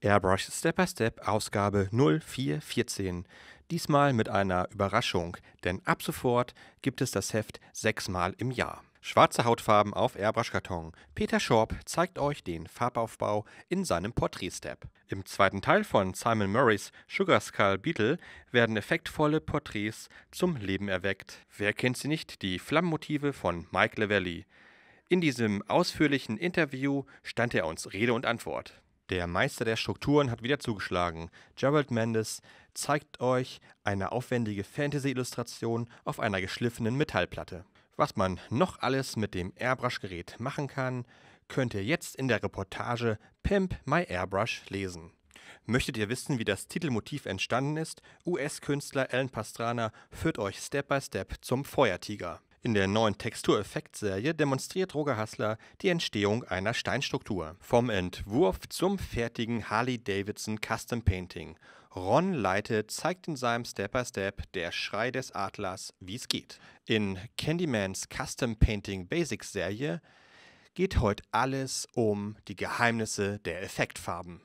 Airbrush Step by Step Ausgabe 0414. Diesmal mit einer Überraschung, denn ab sofort gibt es das Heft sechsmal im Jahr. Schwarze Hautfarben auf Airbrush-Karton. Peter Schorb zeigt euch den Farbaufbau in seinem Portrait-Step. Im zweiten Teil von Simon Murrays Sugar Skull Beetle werden effektvolle Porträts zum Leben erweckt. Wer kennt sie nicht? Die Flammenmotive von Mike Lavelli. In diesem ausführlichen Interview stand er uns Rede und Antwort. Der Meister der Strukturen hat wieder zugeschlagen. Gerald Mendes zeigt euch eine aufwendige Fantasy-Illustration auf einer geschliffenen Metallplatte. Was man noch alles mit dem Airbrush-Gerät machen kann, könnt ihr jetzt in der Reportage Pimp My Airbrush lesen. Möchtet ihr wissen, wie das Titelmotiv entstanden ist? US-Künstler Alan Pastrana führt euch Step by Step zum Feuertiger. In der neuen Textureffekt-Serie demonstriert Roger Hassler die Entstehung einer Steinstruktur. Vom Entwurf zum fertigen Harley-Davidson Custom Painting. Ron Leite zeigt in seinem Step-by-Step -Step der Schrei des Adlers, wie es geht. In Candymans Custom Painting Basics Serie geht heute alles um die Geheimnisse der Effektfarben.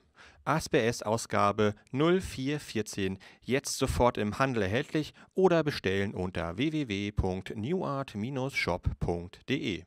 ASBS-Ausgabe 0414 jetzt sofort im Handel erhältlich oder bestellen unter www.newart-shop.de.